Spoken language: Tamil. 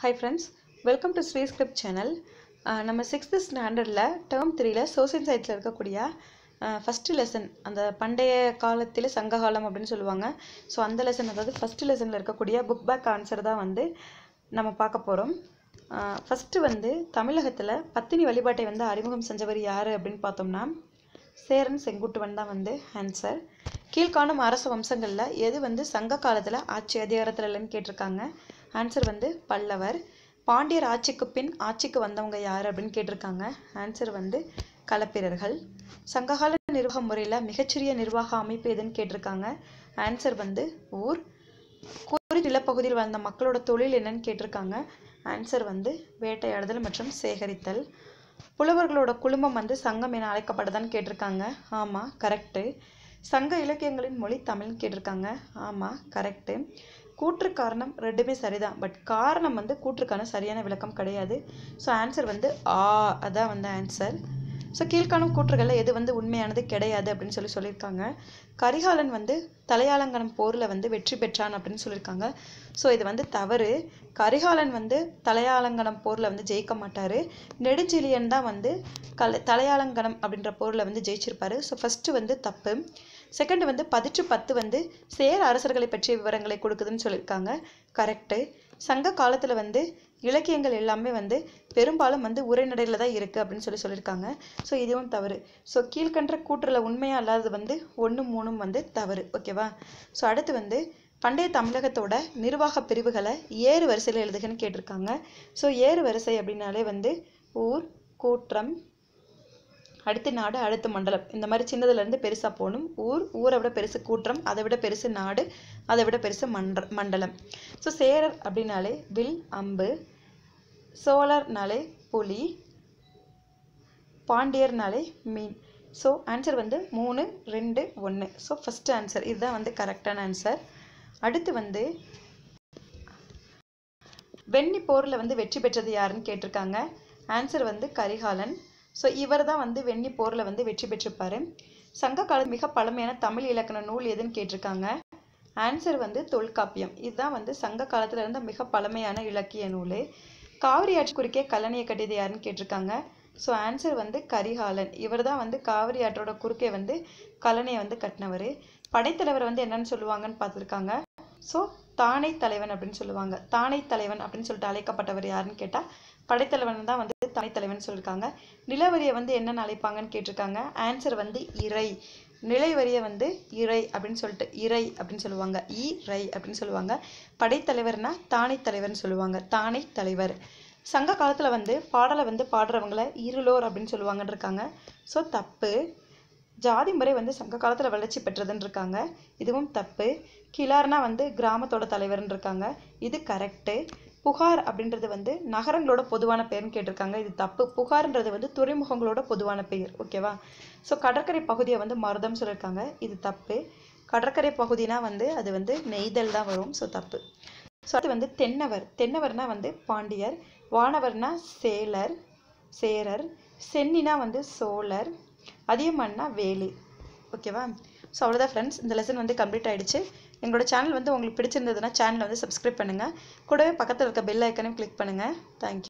high friends welcome to Sri script channel நம்ம சிக்ஸ்த்து ஸ்டாண்டர்டில் டேர்ம் த்ரீயில் சோசியல் சைட்ஸில் இருக்கக்கூடிய ஃபஸ்ட்டு uh, லெசன் அந்த பண்டைய காலத்தில் சங்ககாலம் அப்படின்னு சொல்லுவாங்க ஸோ அந்த லெசன் அதாவது ஃபஸ்ட்டு லெசனில் இருக்கக்கூடிய புக் பேக் ஆன்சர் தான் வந்து நம்ம பார்க்க போகிறோம் ஃபஸ்ட்டு uh, வந்து தமிழகத்தில் பத்தினி வழிபாட்டை வந்து அறிமுகம் செஞ்சவர் யார் அப்படின்னு பார்த்தோம்னா சேரன் செங்குட்டுவன் தான் வந்து ஆன்சர் கீழ்காணும் அரச வம்சங்களில் எது வந்து சங்க காலத்தில் ஆட்சி அதிகாரத்தில் இல்லைன்னு கேட்டிருக்காங்க ஆன்சர் வந்து பல்லவர் பாண்டியர் ஆட்சிக்கு பின் ஆட்சிக்கு வந்தவங்க யார் அப்படின்னு கேட்டிருக்காங்க ஆன்சர் வந்து களப்பிரர்கள் சங்ககால நிர்வாக முறையில் மிகச்சிறிய நிர்வாக அமைப்பு எதுன்னு கேட்டிருக்காங்க ஆன்சர் வந்து ஊர் கூறி நிலப்பகுதியில் வாழ்ந்த மக்களோட தொழில் என்னன்னு கேட்டிருக்காங்க ஆன்சர் வந்து வேட்டையாடுதல் மற்றும் சேகரித்தல் புலவர்களோட குழுமம் வந்து சங்கம் என அழைக்கப்படுதான்னு கேட்டிருக்காங்க ஆமாம் கரெக்டு சங்க இலக்கியங்களின் மொழி தமிழ்னு கேட்டிருக்காங்க ஆமாம் கரெக்டு கூற்று காரணம் ரெண்டுமே சரிதான் பட் காரணம் வந்து கூற்றுக்கான சரியான விளக்கம் கிடையாது ஸோ ஆன்சர் வந்து ஆ அதான் வந்து ஆன்சர் ஸோ கீழ்காணும் கூற்றுகளில் எது வந்து உண்மையானது கிடையாது அப்படின்னு சொல்லி சொல்லியிருக்காங்க கரிகாலன் வந்து தலையாலங்கனம் போரில் வந்து வெற்றி பெற்றான் அப்படின்னு சொல்லியிருக்காங்க ஸோ இது வந்து தவறு கரிகாலன் வந்து தலையாலங்கனம் போரில் வந்து ஜெயிக்க மாட்டார் நெடுஞ்செழியன் தான் வந்து கல தலையாலங்கனம் அப்படின்ற போரில் வந்து ஜெயிச்சிருப்பார் ஸோ ஃபஸ்ட்டு வந்து தப்பு செகண்ட் வந்து பதிற்று பத்து வந்து சேர அரசர்களை பற்றிய விவரங்களை கொடுக்குதுன்னு சொல்லியிருக்காங்க கரெக்டு சங்க காலத்தில் வந்து இலக்கியங்கள் எல்லாமே வந்து பெரும்பாலும் வந்து உரைநடையில் தான் இருக்குது அப்படின்னு சொல்லி சொல்லியிருக்காங்க ஸோ இதுவும் தவறு ஸோ கீழ்கன்ற கூற்றில் உண்மையாக இல்லாதது வந்து ஒன்று மூணும் வந்து தவறு ஓகேவா ஸோ அடுத்து வந்து பண்டைய தமிழகத்தோட நிர்வாக பிரிவுகளை ஏறு வரிசையில் எழுதுகன்னு கேட்டிருக்காங்க ஸோ ஏறு வரிசை அப்படின்னாலே வந்து ஊர் கூற்றம் அடுத்து நாடு அடுத்து மண்டலம் இந்த மாதிரி சின்னதுலேருந்து பெருசாக போகணும் ஊர் ஊரை விட பெருசு கூற்றம் அதை விட பெருசு நாடு அதை விட பெருசு மன்ற மண்டலம் ஸோ சேரர் அப்படின்னாலே வில் அம்பு சோழர்னாலே புலி பாண்டியர்னாலே மீன் ஸோ ஆன்சர் வந்து மூணு ரெண்டு ஒன்று ஸோ ஃபஸ்ட் ஆன்சர் இதுதான் வந்து கரெக்டான ஆன்சர் அடுத்து வந்து வெண்ணி போரில் வந்து வெற்றி பெற்றது யாருன்னு கேட்டிருக்காங்க ஆன்சர் வந்து கரிகாலன் ஸோ இவர் தான் வந்து வெண்ணி போரில் வந்து வெற்றி பெற்றிருப்பார் சங்க கால மிக பழமையான தமிழ் இலக்கண நூல் எதுன்னு கேட்டிருக்காங்க ஆன்சர் வந்து தொல்காப்பியம் இதுதான் வந்து சங்க காலத்தில் இருந்த மிக பழமையான இலக்கிய நூல் காவிரி ஆற்று குறுக்கே கல்லணையை கட்டியது யாருன்னு கேட்டிருக்காங்க ஸோ ஆன்சர் வந்து கரிகாலன் இவர் தான் வந்து காவிரி ஆற்றோட குறுக்கே வந்து கல்லணையை வந்து கட்டினவர் படைத்தலைவர் வந்து என்னன்னு சொல்லுவாங்கன்னு பார்த்துருக்காங்க ஸோ தானை தலைவன் அப்படின்னு சொல்லுவாங்க தானை தலைவன் அப்படின்னு சொல்லிட்டு அழைக்கப்பட்டவர் யாருன்னு கேட்டால் படைத்தலைவன் தான் வந்து தாய் தலைவன் சொல்லியிருக்காங்க நிலவரியை வந்து என்ன அழைப்பாங்கன்னு கேட்டிருக்காங்க ஆன்சர் வந்து இறை நிலைவரியை வந்து இறை அப்படின்னு சொல்லிட்டு இறை அப்படின்னு சொல்லுவாங்க இ ரை அப்படின்னு சொல்லுவாங்க படைத்தலைவர்னா தானை தலைவர்னு சொல்லுவாங்க தானை தலைவர் சங்க காலத்தில் வந்து பாடலை வந்து பாடுறவங்கள இருளோர் அப்படின்னு சொல்லுவாங்கன்னு இருக்காங்க ஸோ தப்பு ஜாதி முறை வந்து சங்க காலத்தில் வளர்ச்சி பெற்றதுன்னு இருக்காங்க இதுவும் தப்பு கிளார்னா வந்து கிராமத்தோட தலைவர்னு இருக்காங்க இது கரெக்டு புகார் அப்படின்றது வந்து நகரங்களோட பொதுவான பெயர்னு கேட்டிருக்காங்க இது தப்பு புகார்ன்றது வந்து துறைமுகங்களோட பொதுவான பெயர் ஓகேவா ஸோ கடற்கரை பகுதியை வந்து மருதம் சொல்லியிருக்காங்க இது தப்பு கடற்கரை பகுதினா வந்து அது வந்து நெய்தல் தான் வரும் ஸோ தப்பு ஸோ அது வந்து தென்னவர் தென்னவர்னா வந்து பாண்டியர் வானவர்னா சேலர் சேரர் சென்னினா வந்து சோழர் அதியமன்னா வேலு ஓகேவா ஸோ அவ்வளோதான் ஃப்ரெண்ட்ஸ் இந்த லெசன் வந்து கம்ப்ளீட் ஆகிடுச்சு எங்களோட சேனல் வந்து உங்களுக்கு பிடிச்சிருந்ததுன்னா சேனலை வந்து சப்ஸ்கிரைப் பண்ணுங்கள் கூடவே பக்கத்தில் இருக்க பெல் ஐக்கனையும் கிளிக் பண்ணுங்கள் தேங்க்யூ